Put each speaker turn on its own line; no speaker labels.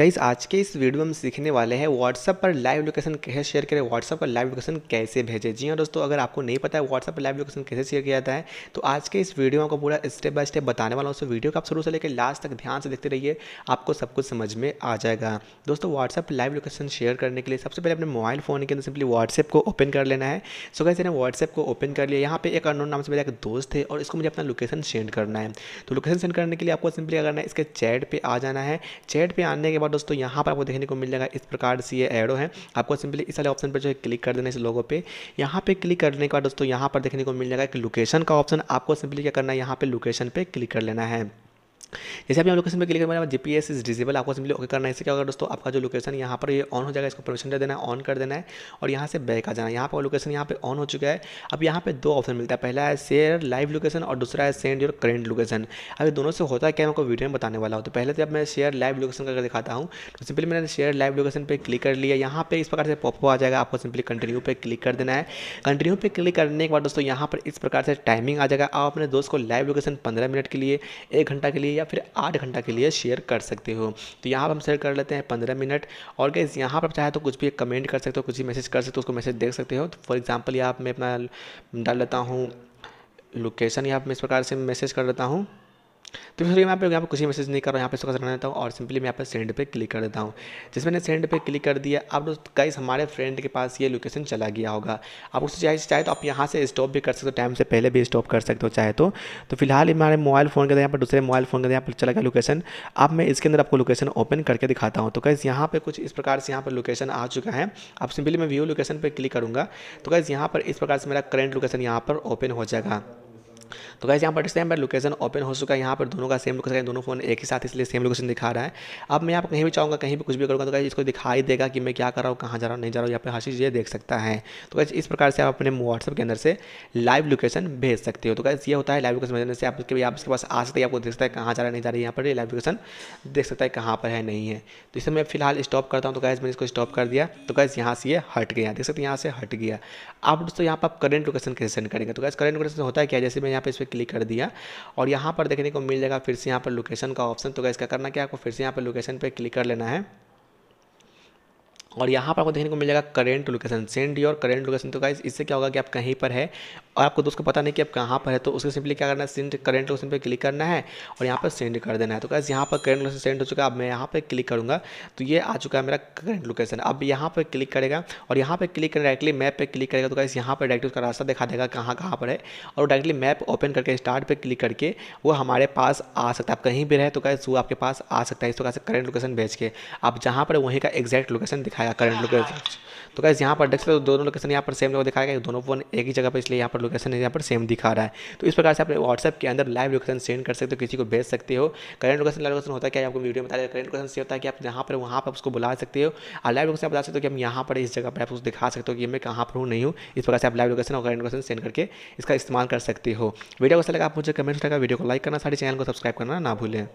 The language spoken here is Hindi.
गाइस आज के इस वीडियो में हम सीखने वाले हैं व्हाट्सअप पर लाइव लोकेशन कैसे शेयर करें व्हाट्सअप पर लाइव लोकेशन कैसे भेजें जी हाँ दोस्तों अगर आपको नहीं पता है व्हाट्सअप पर लाइव लोकेशन कैसे शेयर किया जाता है तो आज के इस वीडियो को आपको पूरा स्टेप बाय स्टेप बताने वाला हूँ उस वीडियो को आप शुरू से लेकर लास्ट तक ध्यान से देखते रहिए आपको सब कुछ समझ में आ जाएगा दोस्तों व्हाट्सअप पर लाइव लोकेशन शेयर करने के लिए सबसे पहले अपने मोबाइल फ़ोन के अंदर सिंपली व्हाट्सएप को ओपन कर लेना है सो गाइस ने व्हाट्सएप को ओपन कर लिया यहाँ पे एक अनोन नाम से मेरा एक दोस्त है और इसको मुझे अपना लोकेशन सेंड करना है तो लोकेशन सेंड करने के लिए आपको सिंपली अगर ना इसके चैट पर आ जाना है चैट पर आने के बाद और दोस्तों यहाँ पर आपको देखने को मिल जाएगा इस प्रकार से ये एडो है आपको सिंपली इस वाले ऑप्शन पर जो है क्लिक कर देना इस लोगों पर यहाँ पर क्लिक करने के बाद दोस्तों यहाँ पर देखने को मिल जाएगा एक लोकेशन का ऑप्शन आपको सिंपली क्या करना है यहाँ पर लोकेशन पर क्लिक कर लेना है जैसे अभी हम लोकेशन पर क्लिक करना G P S is disable आपको सिंपली ओके करना है इससे क्या होगा दोस्तों आपका जो लोकेशन यहाँ पर ये ऑन हो जाएगा इसको परमिशन दे देना है ऑन कर देना है और यहाँ से बैक आ जाना है यहाँ पर लोकेशन यहाँ पे ऑन हो चुका है अब यहाँ पे दो ऑप्शन मिलता है पहला है शेयर लाइव लोकेशन और दूसरा है सेंड योर करेंट लोकेशन अब दोनों से होता है क्या मैं आपको वीडियो में बताने वाला हूँ तो पहले तो अब मैं शेयर लाइव लोकेशन करके दिखाता हूँ तो सिंपली मैंने शेयर लाइव लोकेशन पर क्लिक कर लिया यहाँ पर इस प्रकार से पॉपअप आ जाएगा आपको सिंपली कंटिन्यू पर क्लिक कर देना है कंटिन्यू पर क्लिक करने के बाद दोस्तों यहाँ पर इस प्रकार से टाइमिंग आ जाएगा आप अपने दोस्त को लाइव लोकेशन पंद्रह मिनट के लिए एक घंटा के लिए या फिर आठ घंटा के लिए शेयर कर सकते हो तो यहाँ पर हम शेयर कर लेते हैं पंद्रह मिनट और गैस यहाँ पर आप चाहे तो कुछ भी कमेंट कर सकते हो कुछ भी मैसेज कर सकते हो उसको मैसेज देख सकते हो तो फॉर एग्जाम्पल यहाँ मैं अपना डाल लेता हूँ लोकेशन यहाँ मैं इस प्रकार से मैसेज कर लेता हूँ तो फिर यहाँ यहाँ पे कुछ ही मैसेज नहीं कर रहा यहाँ पे इसको रहना देता हूँ और सिंपली मैं यहाँ पे सेंड पे क्लिक कर देता हूँ जिस मैंने सेंड पे क्लिक कर दिया अब कई हमारे फ्रेंड के पास ये लोकेशन चला गया होगा आप उससे चाहे चाहे तो आप यहाँ से स्टॉप भी कर सकते हो टाइम से पहले भी स्टॉप कर सकते हो चाहे तो तो फिलहाल हमारे मोबाइल फ़ोन के यहाँ पर दूसरे मोबाइल फ़ोन के यहाँ पर चला गया लोकेशन अब मैं इसके अंदर आपको लोकेशन ओपन करके दिखाता हूँ तो कैसे यहाँ पर कुछ इस प्रकार से यहाँ पर लोकेशन आ चुका है अब सिंपली मैं व्यू लोकेशन पर क्लिक करूँगा तो कैसे यहाँ पर इस प्रकार से मेरा करेंट लोकेशन यहाँ पर ओपन हो जाएगा तो कैसे यहाँ पर सेम पर लोकेशन ओपन हो चुका है यहाँ पर दोनों का सेम लोकेशन दोनों फोन एक ही साथ इसलिए सेम लोकेशन दिखा रहा है अब मैं आप कहीं भी चाहूँगा कहीं भी कुछ भी करूँगा तो कैसे इसको दिखाई देगा कि मैं क्या कर रहा हूँ कहाँ जा रहा हूँ नहीं जा रहा हूँ यहाँ पर हर चीज़ ये देख सकता है तो कैसे इस प्रकार से आप अपने व्हाट्सअप के अंदर से लाइव लोकेशन भेज सकते हो तो कैसे ये होता है लाइव लोकेशन भेजने से आप उसके आपके पास आ सकते हैं आपको देख सकता है कहाँ जा रहा है नहीं जा रहा है यहाँ पर लाइव लोकेशन देख सकता है कहाँ पर है नहीं है तो इसे मैं फिलहाल स्टॉप करता हूँ तो कैसे मैंने इसको स्टॉप कर दिया तो कैसे यहाँ से ये हट गया देख सकते हैं यहाँ से हट गया आप दोस्तों यहाँ पर करेंट लोकेशन कैसे सेंड करेंगे तो कैसे करेंट लोकेशन होता है क्या जैसे मैं यहाँ पर इस पर क्लिक कर दिया और यहाँ पर देखने को मिल जाएगा फिर से यहाँ पर लोकेशन का ऑप्शन तो इसका करना क्या आपको फिर से यहाँ पर लोकेशन पर क्लिक कर लेना है और यहाँ पर आपको देखने को मिल जाएगा current location send your current location तो गाइज इससे क्या होगा कि आप कहीं पर है और आपको दोस्तों पता नहीं कि आप कहाँ पर है तो उसके सिंपली क्या करना है सेंड करेंट लोकेशन पर क्लिक करना है और यहाँ पर सेंड कर देना है तो कैसे यहाँ पर करेंट लोकेशन सेंड हो चुका है अब मैं यहाँ पर क्लिक करूँगा तो ये आ चुका है मेरा करेंट लोकेशन अब यहाँ पर क्लिक करेगा और यहाँ पर क्लिक करें डायरेक्टली मैप पर क्लिक करेगा तो कैसे यहाँ पर डायरेक्ट उसका रास्ता दिखा देगा कहाँ कहाँ पर है और डायरेक्टली मैप ओपन करके स्टार्ट पर क्लिक करके वो हमारे पास आ सकता है आप कहीं भी रहे तो कैसे वो आपके पास आ सकता है इस प्रकार से करेंट लोकेशन भेज के आप जहाँ पर वहीं का एग्जैक्ट लोकेशन दिखाया करेंट लोकेशन हाँ। तो कैसे यहाँ पर डेस्क सकते तो दोनों लोकेशन यहाँ पर सेम लोग दिखाएगा दोनों फोन एक ही जगह पर इसलिए यहाँ पर लोकेशन यहाँ पर सेम दिखा रहा है तो इस प्रकार से आप व्हाट्सएप के अंदर लाइव लोकेशन सेंड कर सकते हो किसी को भेज सकते हो करेंट लोकेशन लाइव लोकेशन होता है कि आपको वीडियो बता रहे करेंट लोकेशन से होता है कि आप जहाँ पर वहाँ पर उसको बुला सकते हो और लाइव लोकेशन आप बता सकते हो कि हम यहाँ पर इस जगह पर आप उसको दिखा सकते हो कि मैं कहाँ पर हूँ नहीं हूँ इस प्रकार से आप लाइव लोकेशन और करेंट लोकेशन सेंड करके इसका इस्तेमाल कर सकते हो वीडियो कैसा अच्छा लगा आप मुझे कमेंट लगा वीडियो को लाइक करना सारे चैनल को सब्सक्राइब करना ना भूलें